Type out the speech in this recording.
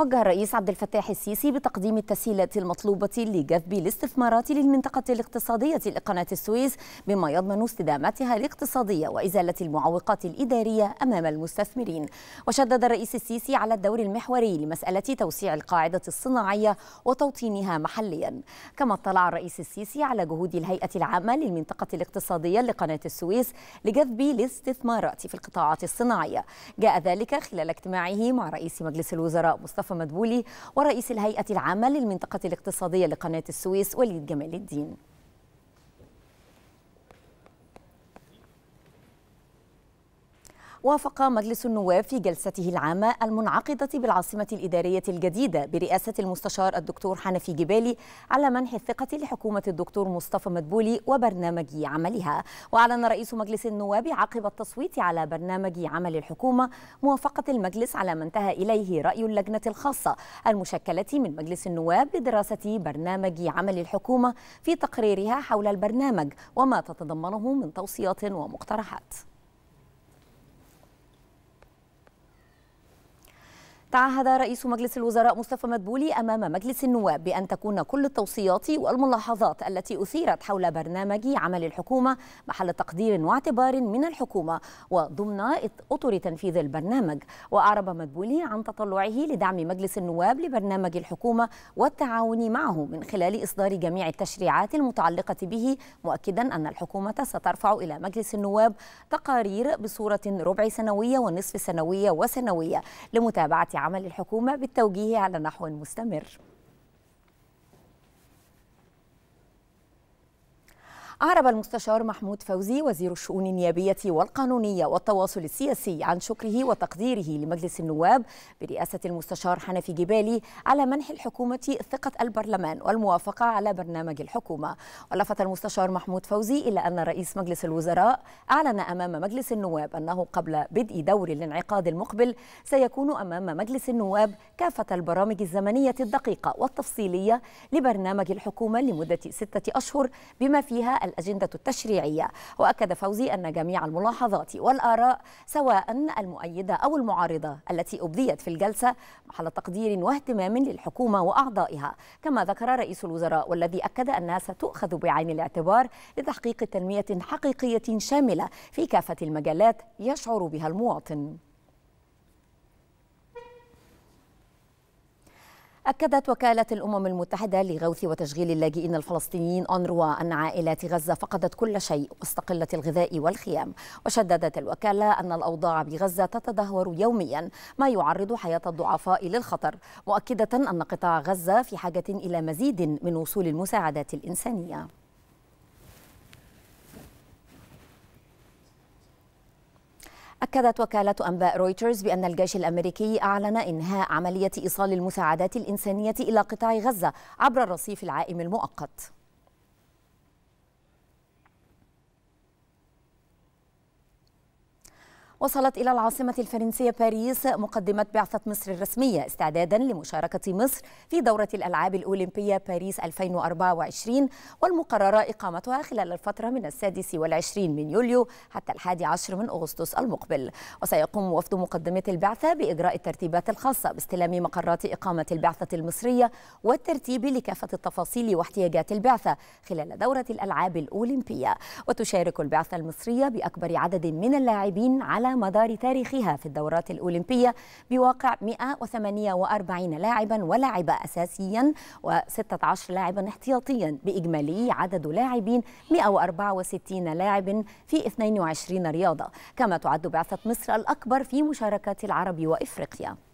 وجه الرئيس عبد الفتاح السيسي بتقديم التسهيلات المطلوبة لجذب الاستثمارات للمنطقة الاقتصادية لقناة السويس بما يضمن استدامتها الاقتصادية وإزالة المعوقات الإدارية أمام المستثمرين وشدد الرئيس السيسي على الدور المحوري لمسألة توسيع القاعدة الصناعية وتوطينها محليا كما اطلع الرئيس السيسي على جهود الهيئة العامة للمنطقة الاقتصادية لقناة السويس لجذب الاستثمارات في القطاعات الصناعية جاء ذلك خلال اجتماعه مع رئيس مجلس الوزراء مصطفى مدبولي ورئيس الهيئة العامة للمنطقة الاقتصادية لقناة السويس وليد جمال الدين وافق مجلس النواب في جلسته العامة المنعقدة بالعاصمة الإدارية الجديدة برئاسة المستشار الدكتور حنفي جبالي على منح الثقة لحكومة الدكتور مصطفى مدبولي وبرنامج عملها وأعلن رئيس مجلس النواب عقب التصويت على برنامج عمل الحكومة موافقة المجلس على ما انتهى إليه رأي اللجنة الخاصة المشكلة من مجلس النواب لدراسة برنامج عمل الحكومة في تقريرها حول البرنامج وما تتضمنه من توصيات ومقترحات تعهد رئيس مجلس الوزراء مصطفى مدبولي أمام مجلس النواب بأن تكون كل التوصيات والملاحظات التي أثيرت حول برنامج عمل الحكومة محل تقدير واعتبار من الحكومة وضمن أطر تنفيذ البرنامج وأعرب مدبولي عن تطلعه لدعم مجلس النواب لبرنامج الحكومة والتعاون معه من خلال إصدار جميع التشريعات المتعلقة به مؤكدا أن الحكومة سترفع إلى مجلس النواب تقارير بصورة ربع سنوية ونصف سنوية وسنوية لمتابعة لعمل الحكومة بالتوجيه على نحو مستمر أعرب المستشار محمود فوزي وزير الشؤون النيابية والقانونية والتواصل السياسي عن شكره وتقديره لمجلس النواب برئاسة المستشار حنفي جبالي على منح الحكومة ثقة البرلمان والموافقة على برنامج الحكومة ولفت المستشار محمود فوزي إلى أن رئيس مجلس الوزراء أعلن أمام مجلس النواب أنه قبل بدء دور الانعقاد المقبل سيكون أمام مجلس النواب كافة البرامج الزمنية الدقيقة والتفصيلية لبرنامج الحكومة لمدة ستة أشهر بما فيها الأجندة التشريعية وأكد فوزي أن جميع الملاحظات والآراء سواء المؤيدة أو المعارضة التي أبديت في الجلسة محل تقدير واهتمام للحكومة وأعضائها كما ذكر رئيس الوزراء والذي أكد أنها ستؤخذ بعين الاعتبار لتحقيق تنمية حقيقية شاملة في كافة المجالات يشعر بها المواطن أكدت وكالة الأمم المتحدة لغوث وتشغيل اللاجئين الفلسطينيين أنروا أن عائلات غزة فقدت كل شيء واستقلة الغذاء والخيام وشددت الوكالة أن الأوضاع بغزة تتدهور يوميا ما يعرض حياة الضعفاء للخطر مؤكدة أن قطاع غزة في حاجة إلى مزيد من وصول المساعدات الإنسانية أكدت وكالة أنباء رويترز بأن الجيش الأمريكي أعلن إنهاء عملية إيصال المساعدات الإنسانية إلى قطاع غزة عبر الرصيف العائم المؤقت وصلت إلى العاصمة الفرنسية باريس مقدمة بعثة مصر الرسمية استعدادا لمشاركة مصر في دورة الألعاب الأولمبية باريس 2024 والمقررة إقامتها خلال الفترة من السادس والعشرين من يوليو حتى الحادي عشر من أغسطس المقبل وسيقوم وفد مقدمة البعثة بإجراء الترتيبات الخاصة باستلام مقرات إقامة البعثة المصرية والترتيب لكافة التفاصيل واحتياجات البعثة خلال دورة الألعاب الأولمبية وتشارك البعثة المصرية بأكبر عدد من اللاعبين على مدار تاريخها في الدورات الأولمبية بواقع 148 لاعبا ولاعبة أساسيا و16 لاعبا احتياطيا بإجمالي عدد لاعبين 164 لاعب في 22 رياضة كما تعد بعثة مصر الأكبر في مشاركات العرب وإفريقيا